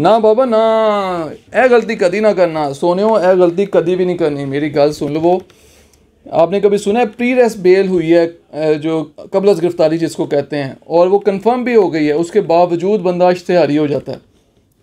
बाबा ना यह गलती कभी ना करना सोने हो यह गलती कभी भी नहीं करनी मेरी गल सुन लो आपने कभी सुना है प्री रेस बेल हुई है जो कबलस गिरफ्तारी जिसको कहते हैं और वो कंफर्म भी हो गई है उसके बावजूद बंदा इश्तहारी हो जाता है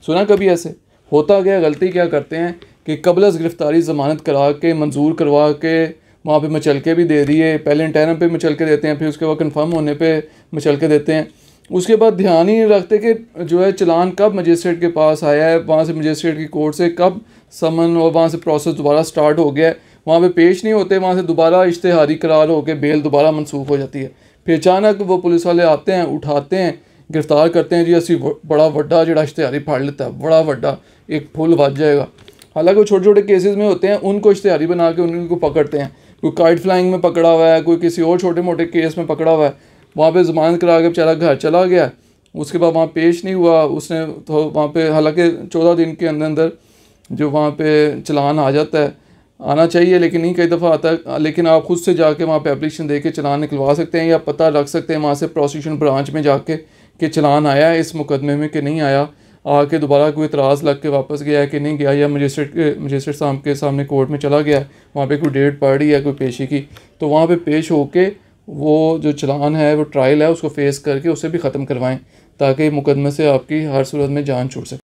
सुना कभी ऐसे होता गया गलती क्या करते हैं कि कबलस गिरफ्तारी ज़मानत करा के मंजूर करवा के वहाँ पे मचल के भी दे दिए पहले इंटरम पे मचल के देते हैं फिर उसके बाद कंफर्म होने पे मचल के देते हैं उसके बाद ध्यान ही नहीं रखते कि जो है चलान कब मजिस्ट्रेट के पास आया है वहाँ से मजिस्ट्रेट की कोर्ट से कब समन और वहाँ से प्रोसेस दोबारा स्टार्ट हो गया है वहाँ पे पेश नहीं होते वहाँ से दोबारा इश्तहारी करार होकर बेल दोबारा मनसूख हो जाती है फिर अचानक वो पुलिस वाले आते हैं उठाते हैं गिरफ्तार करते हैं जी असी बड़ा व्डा जो इश्तहारी फाड़ लेता है बड़ा व्डा एक फुल बच जाएगा हालांकि वो छोटे छोटे केसेस में होते हैं उनको इश्तहारी बना के उनको पकड़ते हैं कोई काइट फ्लाइंग में पकड़ा हुआ है कोई किसी और छोटे मोटे केस में पकड़ा हुआ है वहाँ पे ज़मानत करा के बेचारा घर चला गया उसके बाद वहाँ पेश नहीं हुआ उसने तो वहाँ पे हालांकि चौदह दिन के अंदर अंदर जो वहाँ पे चलान आ जाता है आना चाहिए लेकिन नहीं कई दफ़ा आता है लेकिन आप खुद से जाके वहाँ पे अप्लीकेशन दे के चलान निकलवा सकते हैं या पता रख सकते हैं वहाँ से प्रोसिक्यूशन ब्रांच में जाके कि चलान आया है इस मुकदमे में कि नहीं आया आके दोबारा कोई इतराज़ लग के वापस गया है कि नहीं गया या मजिस्ट्रेट मजिस्ट्रेट साहब के सामने कोर्ट में चला गया वहाँ पर कोई डेट पड़ रही है कोई पेशी की तो वहाँ पर पे पेश होके वो जो चलान है वो ट्रायल है उसको फेस करके उसे भी ख़त्म करवाएं ताकि मुकदमे से आपकी हर सूरत में जान छूट सके